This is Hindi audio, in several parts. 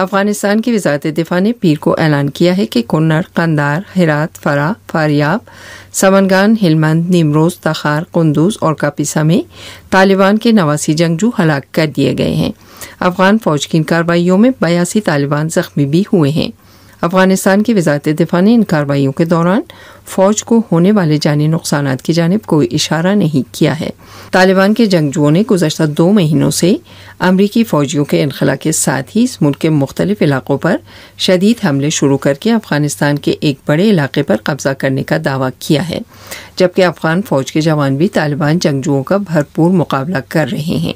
अफगानिस्तान की वजारत दिफा ने पीर को ऐलान किया है कि कन्नर कंदार हिरात फरा फारियाब समनगान हिलमंद नीमरोज़ तखार कुंदूज और कापिसा में तालिबान के नवासी जंगजू हलाक कर दिए गए हैं अफगान फौज की इन कार्रवाइयों में बयासी तालिबान जख्मी भी हुए हैं अफगानिस्तान की वजारत दिफा ने इन कार्रवाई के दौरान फौज को होने वाले जानी नुकसान की जानब कोई इशारा नहीं किया है तालिबान के जंगजुओं ने गुजशत दो महीनों से अमरीकी फौजियों के इनखला के साथ ही इस मुल्क के मुख्तलिफ इलाकों पर शदीद हमले शुरू करके अफगानिस्तान के एक बड़े इलाके पर कब्जा करने का दावा किया है जबकि अफगान फौज के जवान भी तालिबान जंगजुओं का भरपूर मुकाबला कर रहे हैं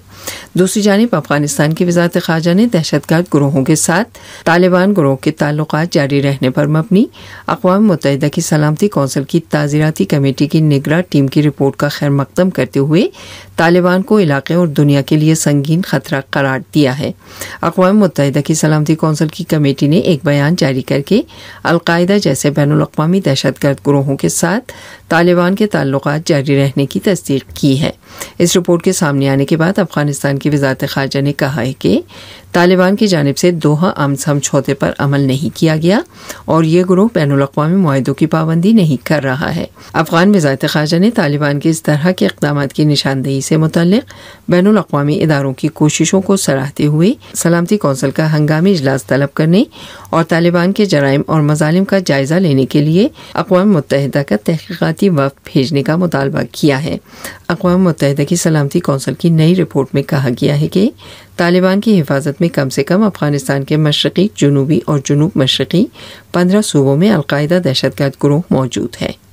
दूसरी जानब अफगानिस्तान की वजारत खारजा ने दहशत गर्द ग्रोहों के साथ तालिबान ग्रोह के ताल्लुक जारी रहने पर मबनी अकवा मुतहदा की सलामती कौंसिल की ताज़ीराती कमेटी की निगरान टीम की रिपोर्ट का खैर मकदम करते हुए तालिबान को इलाके और दुनिया के लिए संगीन खतरा करार दिया है अकवा मुत की सलामती कौंसिल की कमेटी ने एक बयान जारी करके अलकायदा जैसे बैन अवी दहशत गर्द ग्रोहों के साथ तालिबान के ताल्लुक जारी रहने की तस्दीक की है इस रिपोर्ट के सामने आने के बाद अफगानिस्तान की वजारत खारजा ने कहा है कि तालिबान की जानब से दोहा आम समझौते पर अमल नहीं किया गया और ये ग्रोह बैन अवी माहों की पाबंदी नहीं कर रहा है अफगान वजारत खारजा ने तालिबान के इस तरह के इकदाम की निशानदेही से मुतल बैन अवी इदारों की कोशिशों को सराहते हुए सलामती कौंसिल का हंगामी इजलास तलब करने और तालिबान के जराइम और मजालिम का जायजा लेने के लिए अकवा मुत का तहकीकती वफ भेजने का मुतालबा किया है अकवा मुत की सलामती कौंसिल की नई रिपोर्ट में कहा गया है कि तालिबान की हिफाजत में कम से कम अफगानिस्तान के मशरक़ी जनूबी और जनूब मशरक़ी पंद्रह सूबों में अलकायदा दहशतगर्द ग्रोह मौजूद है